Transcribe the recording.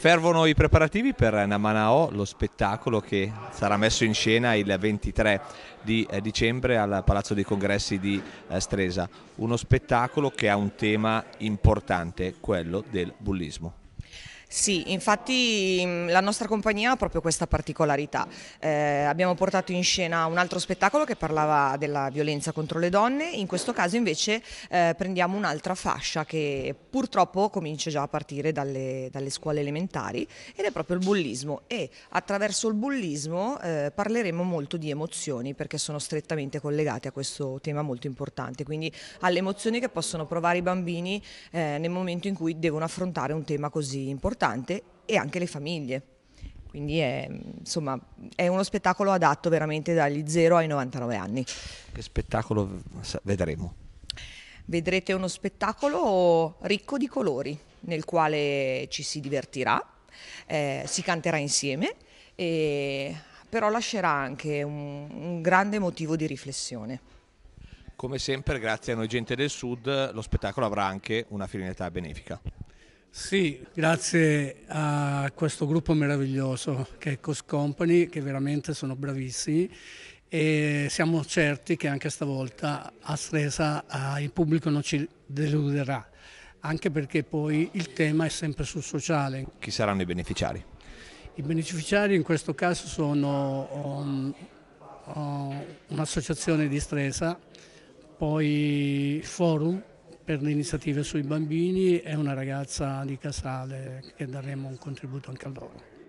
Fervono i preparativi per Namanao, lo spettacolo che sarà messo in scena il 23 di eh, dicembre al Palazzo dei Congressi di eh, Stresa. Uno spettacolo che ha un tema importante, quello del bullismo. Sì, infatti mm, la nostra compagnia ha proprio questa particolarità. Eh, abbiamo portato in scena un altro spettacolo che parlava della violenza contro le donne, in questo caso invece eh, prendiamo un'altra fascia che purtroppo comincia già a partire dalle, dalle, scuole elementari ed è proprio il bullismo e attraverso il bullismo eh, parleremo molto di emozioni perché sono strettamente collegate a questo tema molto importante, quindi alle emozioni che possono provare i bambini eh, nel momento in cui devono affrontare un tema così importante importante e anche le famiglie. Quindi è, insomma, è uno spettacolo adatto veramente dagli 0 ai 99 anni. Che spettacolo vedremo? Vedrete uno spettacolo ricco di colori, nel quale ci si divertirà, eh, si canterà insieme, e, però lascerà anche un, un grande motivo di riflessione. Come sempre, grazie a noi gente del Sud, lo spettacolo avrà anche una finalità benefica. Sì, grazie a questo gruppo meraviglioso che è Cost Company, che veramente sono bravissimi e siamo certi che anche stavolta a Stresa il pubblico non ci deluderà, anche perché poi il tema è sempre sul sociale. Chi saranno i beneficiari? I beneficiari in questo caso sono um, um, un'associazione di Stresa, poi Forum, per le iniziative sui bambini e una ragazza di Casale che daremo un contributo anche a loro.